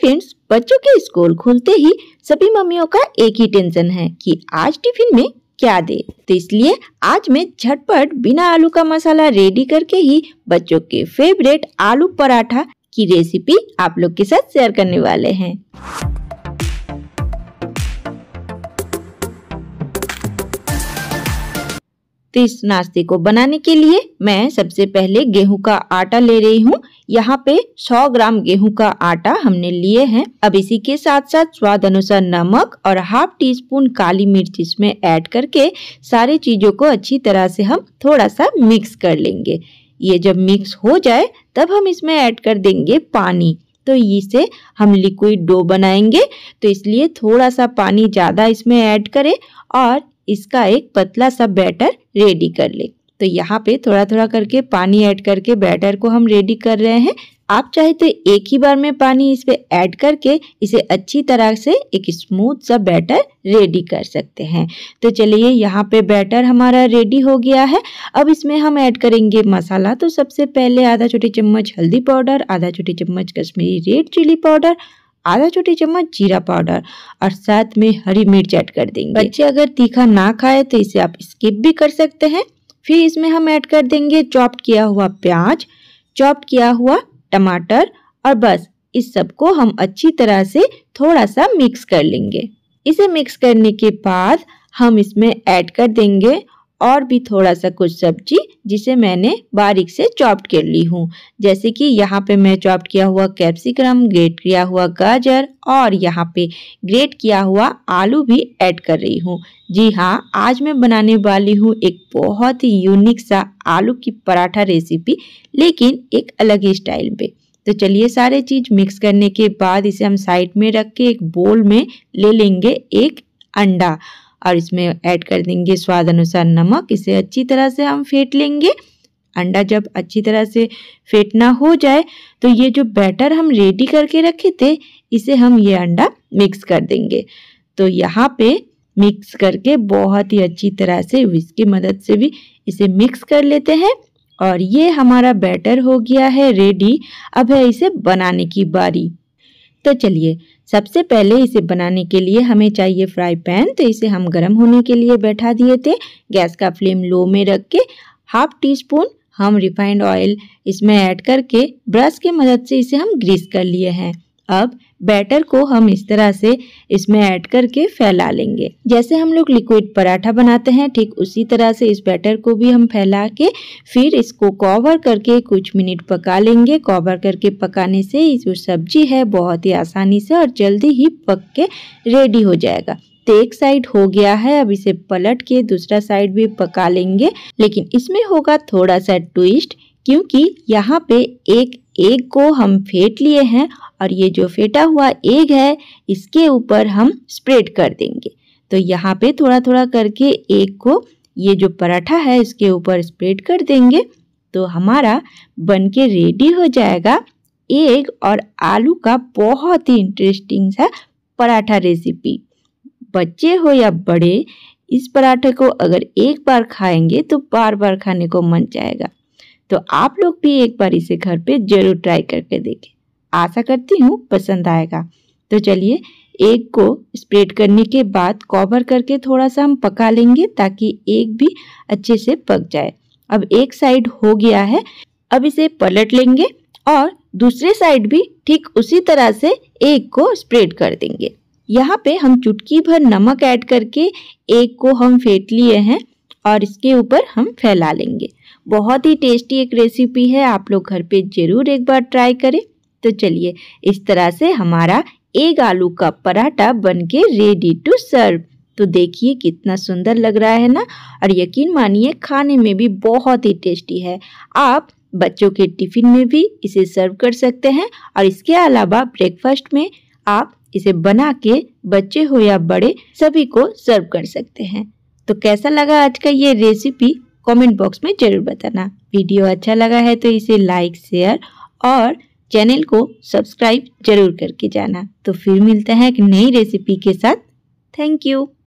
friends बच्चों के school खुलते ही सभी मम्मियों का एक ही टेंशन है कि आज टिफिन में क्या दे तो इसलिए आज मैं झटपट बिना आलू का मसाला रेडी करके ही बच्चों के फेवरेट आलू पराठा की रेसिपी आप लोग के साथ शेयर करने वाले हैं तो इस नाश्ते को बनाने के लिए मैं सबसे पहले गेहूं का आटा ले रही हूँ यहाँ पे 100 ग्राम गेहूं का आटा हमने लिए हैं अब इसी के साथ साथ स्वाद अनुसार नमक और हाफ टी स्पून काली मिर्च इसमें ऐड करके सारे चीज़ों को अच्छी तरह से हम थोड़ा सा मिक्स कर लेंगे ये जब मिक्स हो जाए तब हम इसमें ऐड कर देंगे पानी तो इसे हम लिक्विड डो बनाएंगे तो इसलिए थोड़ा सा पानी ज़्यादा इसमें ऐड करें और इसका एक पतला सा बैटर रेडी कर ले तो यहाँ पे थोड़ा थोड़ा करके पानी ऐड करके बैटर को हम रेडी कर रहे हैं आप चाहे तो एक ही बार में पानी इस पर ऐड करके इसे अच्छी तरह से एक स्मूथ सा बैटर रेडी कर सकते हैं तो चलिए यहाँ पे बैटर हमारा रेडी हो गया है अब इसमें हम ऐड करेंगे मसाला तो सबसे पहले आधा छोटी चम्मच हल्दी पाउडर आधा छोटी चम्मच कश्मीरी रेड चिली पाउडर आधा छोटी चम्मच जीरा पाउडर और साथ में हरी मिर्च ऐड कर देंगे बच्चे अगर तीखा ना खाए तो इसे आप स्किप भी कर सकते हैं फिर इसमें हम ऐड कर देंगे चॉप किया हुआ प्याज चॉप किया हुआ टमाटर और बस इस सबको हम अच्छी तरह से थोड़ा सा मिक्स कर लेंगे इसे मिक्स करने के बाद हम इसमें ऐड कर देंगे और भी थोड़ा सा कुछ सब्जी जिसे मैंने बारीक से चॉप्ट कर ली हूँ जैसे कि यहाँ पे मैं चॉप्ड किया हुआ कैप्सिकम ग्रेट किया हुआ गाजर और यहाँ पे ग्रेट किया हुआ आलू भी ऐड कर रही हूँ जी हाँ आज मैं बनाने वाली हूँ एक बहुत ही यूनिक सा आलू की पराठा रेसिपी लेकिन एक अलग ही स्टाइल पे तो चलिए सारे चीज़ मिक्स करने के बाद इसे हम साइड में रख के एक बोल में ले लेंगे एक अंडा और इसमें ऐड कर देंगे स्वाद अनुसार नमक इसे अच्छी तरह से हम फेंट लेंगे अंडा जब अच्छी तरह से फेंटना हो जाए तो ये जो बैटर हम रेडी करके रखे थे इसे हम ये अंडा मिक्स कर देंगे तो यहाँ पे मिक्स करके बहुत ही अच्छी तरह से इसकी मदद से भी इसे मिक्स कर लेते हैं और ये हमारा बैटर हो गया है रेडी अब है इसे बनाने की बारी तो चलिए सबसे पहले इसे बनाने के लिए हमें चाहिए फ्राई पैन तो इसे हम गर्म होने के लिए बैठा दिए थे गैस का फ्लेम लो में रख के हाफ टी स्पून हम रिफाइंड ऑयल इसमें ऐड करके ब्रश की मदद से इसे हम ग्रीस कर लिए हैं अब बैटर को हम इस तरह से इसमें ऐड करके फैला लेंगे जैसे हम लोग लिक्विड पराठा बनाते हैं ठीक उसी तरह से इस बैटर को भी हम फैला के फिर इसको कवर करके कुछ मिनट पका लेंगे कवर करके पकाने से जो सब्जी है बहुत ही आसानी से और जल्दी ही पक के रेडी हो जाएगा तो एक साइड हो गया है अब इसे पलट के दूसरा साइड भी पका लेंगे लेकिन इसमें होगा थोड़ा सा ट्विस्ट क्योंकि यहाँ पे एक एग को हम फेंट लिए हैं और ये जो फेंटा हुआ एग है इसके ऊपर हम स्प्रेड कर देंगे तो यहाँ पे थोड़ा थोड़ा करके एग को ये जो पराठा है इसके ऊपर स्प्रेड कर देंगे तो हमारा बन के रेडी हो जाएगा एग और आलू का बहुत ही इंटरेस्टिंग सा पराठा रेसिपी बच्चे हो या बड़े इस पराठे को अगर एक बार खाएंगे तो बार बार खाने को मन जाएगा तो आप लोग भी एक बार इसे घर पे जरूर ट्राई करके देखें आशा करती हूँ पसंद आएगा तो चलिए एक को स्प्रेड करने के बाद कवर करके थोड़ा सा हम पका लेंगे ताकि एक भी अच्छे से पक जाए अब एक साइड हो गया है अब इसे पलट लेंगे और दूसरे साइड भी ठीक उसी तरह से एक को स्प्रेड कर देंगे यहाँ पे हम चुटकी भर नमक ऐड करके एक को हम फेंट लिए हैं और इसके ऊपर हम फैला लेंगे बहुत ही टेस्टी एक रेसिपी है आप लोग घर पे ज़रूर एक बार ट्राई करें तो चलिए इस तरह से हमारा एक आलू का पराठा बन के रेडी टू सर्व तो देखिए कितना सुंदर लग रहा है ना और यकीन मानिए खाने में भी बहुत ही टेस्टी है आप बच्चों के टिफ़िन में भी इसे सर्व कर सकते हैं और इसके अलावा ब्रेकफास्ट में आप इसे बना के बच्चे हो या बड़े सभी को सर्व कर सकते हैं तो कैसा लगा आज का ये रेसिपी कमेंट बॉक्स में ज़रूर बताना वीडियो अच्छा लगा है तो इसे लाइक शेयर और चैनल को सब्सक्राइब जरूर करके जाना तो फिर मिलते हैं एक नई रेसिपी के साथ थैंक यू